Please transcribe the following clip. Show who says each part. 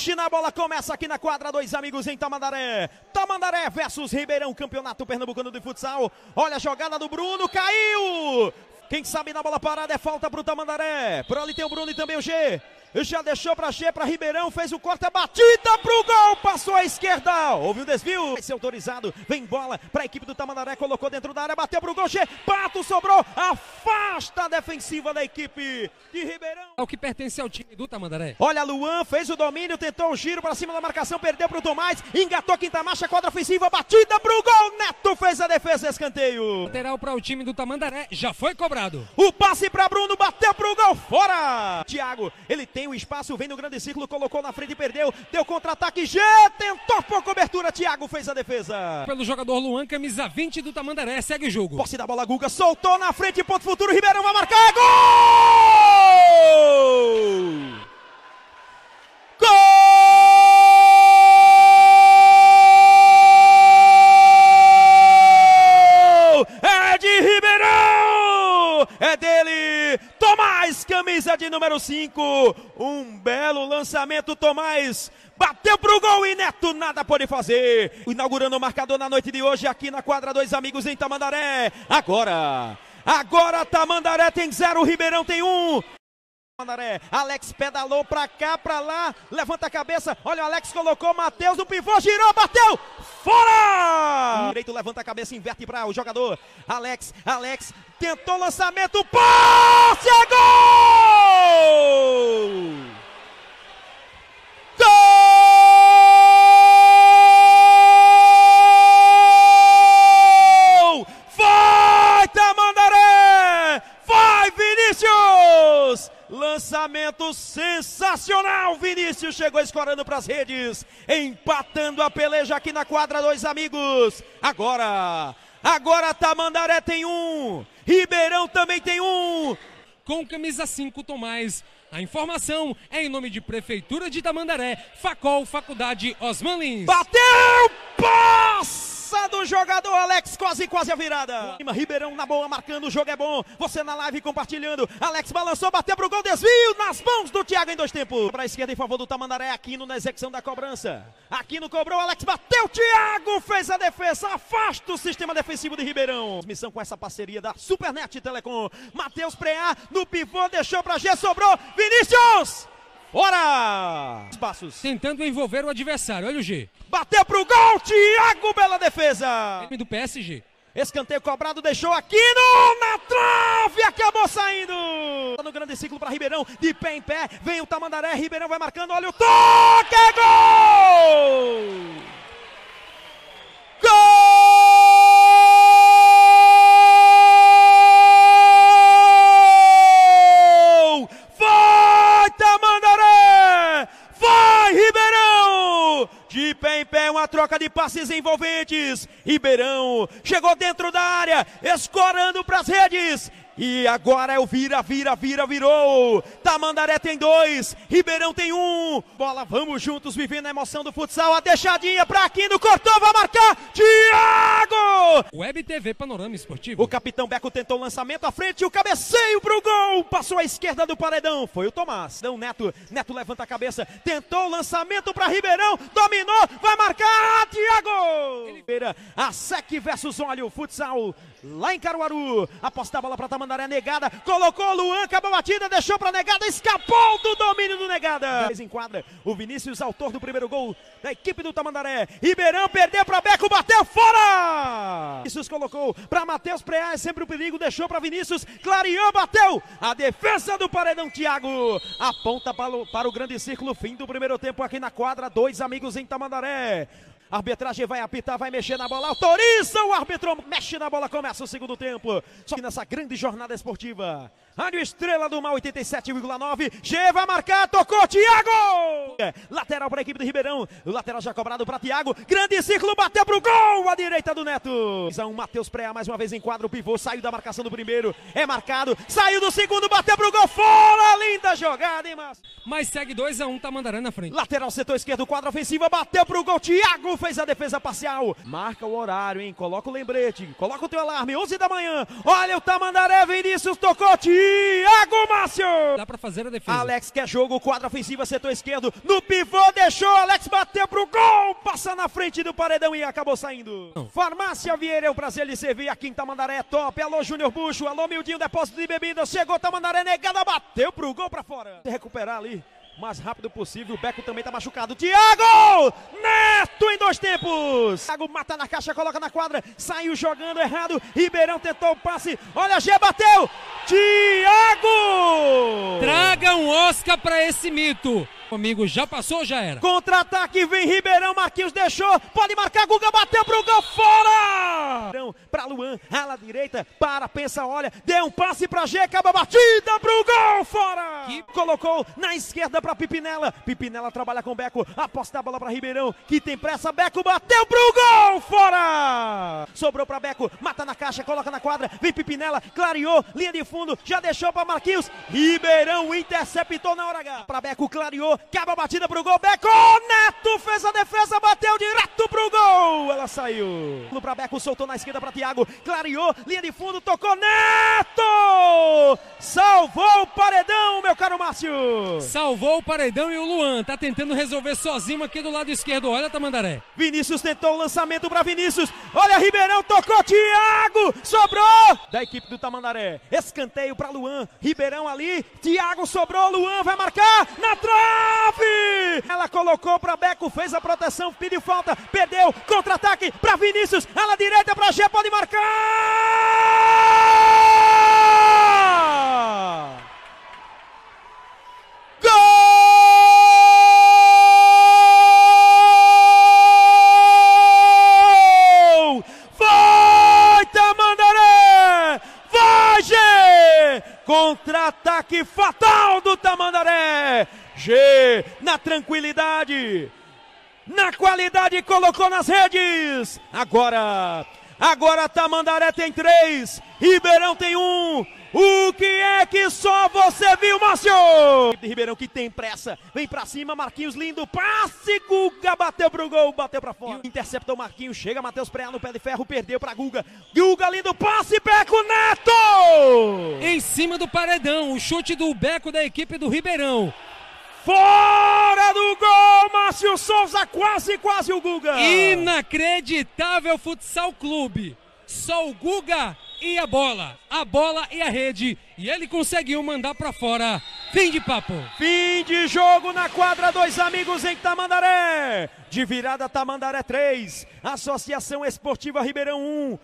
Speaker 1: china na bola, começa aqui na quadra, dois amigos em Tamandaré. Tamandaré versus Ribeirão, campeonato pernambucano de futsal. Olha a jogada do Bruno, caiu! Quem sabe na bola parada é falta para o Tamandaré. Por ali tem o Bruno e também o G já deixou para Che, para Ribeirão, fez o corte, a batida pro gol, passou à esquerda, houve o um desvio, vai ser autorizado, vem bola para a equipe do Tamandaré, colocou dentro da área, bateu pro gol, Che, Pato sobrou, afasta a defensiva da equipe de Ribeirão. É o que pertence ao time do Tamandaré. Olha, Luan fez o domínio, tentou um giro para cima da marcação, perdeu pro Tomás, engatou quinta marcha, quadra ofensiva, batida pro gol, Neto fez a defesa, escanteio. Lateral para o time do Tamandaré, já foi cobrado. O passe para Bruno, bateu pro gol, fora. Thiago, ele tem tem o espaço, vem no grande círculo, colocou na frente, perdeu, deu contra-ataque, já tentou por cobertura, Thiago fez a defesa. Pelo jogador Luan, camisa 20 do Tamandaré, segue o jogo. Posse da bola, Guga, soltou na frente, ponto futuro, Ribeirão vai marcar, gol! número 5. Um belo lançamento, Tomás. Bateu pro gol e Neto nada pode fazer. Inaugurando o marcador na noite de hoje aqui na quadra Dois Amigos em Tamandaré. Agora, agora Tamandaré tem zero, Ribeirão tem um. Alex pedalou pra cá, pra lá, levanta a cabeça, olha o Alex colocou, Matheus no pivô, girou, bateu, fora! Direito levanta a cabeça, inverte para o jogador, Alex, Alex, tentou lançamento, passe, é gol! Gol! Gol! Vai, Tamandaré! Vai, Vinícius! Lançamento sensacional. Vinícius chegou escorando para as redes, empatando a peleja aqui na quadra, dois amigos. Agora, agora Tamandaré tem um, Ribeirão também tem um com camisa 5 Tomás. A informação é em nome de Prefeitura de Tamandaré, Facol, Faculdade Osman Lins. Bateu! Passa! do jogador Alex, quase, quase a virada. Ribeirão na boa, marcando, o jogo é bom. Você na live compartilhando. Alex balançou, bateu pro gol, desvio nas mãos do Thiago em dois tempos. Pra esquerda em favor do Tamandaré, Aquino na execução da cobrança. Aquino cobrou, Alex bateu, Thiago fez a defesa, afasta o sistema defensivo de Ribeirão. Missão com essa parceria da Supernet Telecom. Matheus Preá no pivô, deixou pra G, sobrou. Vinícius! Fora! Passos. Tentando envolver o adversário. Olha o G. Bateu pro gol, Thiago, bela defesa. Do PSG. Escanteio cobrado, deixou aqui no, na trave, acabou saindo. Tá no grande ciclo para Ribeirão, de pé em pé, vem o Tamandaré, Ribeirão vai marcando, olha o toque, é gol! troca de passes envolventes. Ribeirão chegou dentro da área, escorando para as redes. E agora é o vira, vira, vira, virou. Tamandaré tem dois, Ribeirão tem um. Bola, vamos juntos vivendo a emoção do futsal. A deixadinha para Aquino, cortou, vai marcar. Tiago! Web TV Panorama Esportivo. O capitão Beco tentou o lançamento à frente, o cabeceio pro gol. Passou à esquerda do paredão. Foi o Tomás. Não, Neto. Neto levanta a cabeça. Tentou o lançamento para Ribeirão. Dominou. Vai marcar. Thiago. Ribeira. A Sec versus Óleo. Futsal lá em Caruaru. Aposta a bola para Tamandaré Negada. Colocou Luan, acabou a batida, deixou para Negada, escapou do domínio do Negada. Em quadra, o Vinícius, autor do primeiro gol da equipe do Tamandaré. Ribeirão perdeu para Beco. Vinícius colocou para Matheus é sempre o perigo, deixou para Vinícius, clareou, bateu. A defesa do paredão, Thiago. Aponta para o, para o grande círculo, fim do primeiro tempo aqui na quadra. Dois amigos em Tamandaré. A arbitragem vai apitar, vai mexer na bola, autoriza o árbitro, mexe na bola, começa o segundo tempo. Só que nessa grande jornada esportiva. Rádio Estrela do mal 87,9. Cheva vai marcar, tocou Thiago! Lateral para a equipe do Ribeirão. lateral já cobrado para Thiago. Grande ciclo, bateu pro gol à direita do Neto. Um Matheus Preá mais uma vez em quadro, pivô, saiu da marcação do primeiro, é marcado, saiu do segundo, bateu pro gol, fora! Linda jogada, hein, mas. Mas segue 2 a 1 um, Tamandaré na frente. Lateral setor esquerdo, quadro ofensivo bateu pro gol, Thiago fez a defesa parcial. Marca o horário, hein? Coloca o lembrete, coloca o teu alarme, 11 da manhã. Olha o Tamandaré, Vinícius tocou, Thiago Márcio! Dá pra fazer a defesa. Alex quer jogo, quadra ofensiva, setor esquerdo, no pivô, deixou, Alex bateu pro gol, passa na frente do paredão e acabou saindo. Não. Farmácia Vieira, é o prazer de servir aqui em Tamandaré, top. Alô, Júnior Bucho, alô, Mildinho, depósito de bebida chegou Tamandaré, negada, bateu pro gol pra fora. Recuperar ali mais rápido possível. O Beco também tá machucado. Thiago! Neto em dois tempos! Thiago mata na caixa, coloca na quadra. Saiu jogando errado. Ribeirão tentou o passe. Olha, G bateu! Thiago! Traga um Oscar para esse mito. Comigo já passou, já era. Contra-ataque vem Ribeirão, Marquinhos deixou, pode marcar, Guga bateu pro gol fora! Luan, ala direita, para, pensa, olha, deu um passe para G, acaba a batida pro gol, fora! Que colocou na esquerda para Pipinela, Pipinela trabalha com Beco, aposta a bola para Ribeirão, que tem pressa, Beco bateu pro gol, fora! sobrou para Beco, mata na caixa, coloca na quadra, vem Pipinela, clareou, linha de fundo, já deixou para Marquinhos, Ribeirão interceptou na hora H. Para Beco, clareou, acaba a batida pro gol, Beco, Neto fez a defesa, bateu direto pro gol, ela saiu. para Beco, soltou na esquerda para Thiago, clareou, linha de fundo, tocou Neto! Salvou o paredão, meu caro Márcio! Salvou o paredão e o Luan tá tentando resolver sozinho aqui do lado esquerdo. Olha, Tamandaré. Vinícius tentou o lançamento para Vinícius. Olha Ribeirão tocou Thiago, sobrou da equipe do Tamandaré. Escanteio para Luan, Ribeirão ali, Thiago sobrou, Luan vai marcar na trave! Ela colocou para Beco, fez a proteção, pediu falta, perdeu, contra-ataque para Vinícius, ela direita para G, pode marcar! Contra-ataque fatal do Tamandaré. G, na tranquilidade, na qualidade, colocou nas redes. Agora Agora Tamandaré tem três, Ribeirão tem um. O que é que só você viu, Márcio? De Ribeirão que tem pressa, vem para cima, Marquinhos lindo, passe, Guga bateu pro gol, bateu para fora. Interceptou Marquinhos, chega Matheus Preá no pé de ferro, perdeu para Guga. Guga lindo, passe, Beco Neto! Em cima do paredão, o chute do Beco da equipe do Ribeirão. Fora do gol, Márcio Souza, quase, quase o Guga. Inacreditável futsal clube. Só o Guga e a bola. A bola e a rede. E ele conseguiu mandar para fora. Fim de papo. Fim de jogo na quadra Dois Amigos em Tamandaré. De virada Tamandaré 3, Associação Esportiva Ribeirão 1.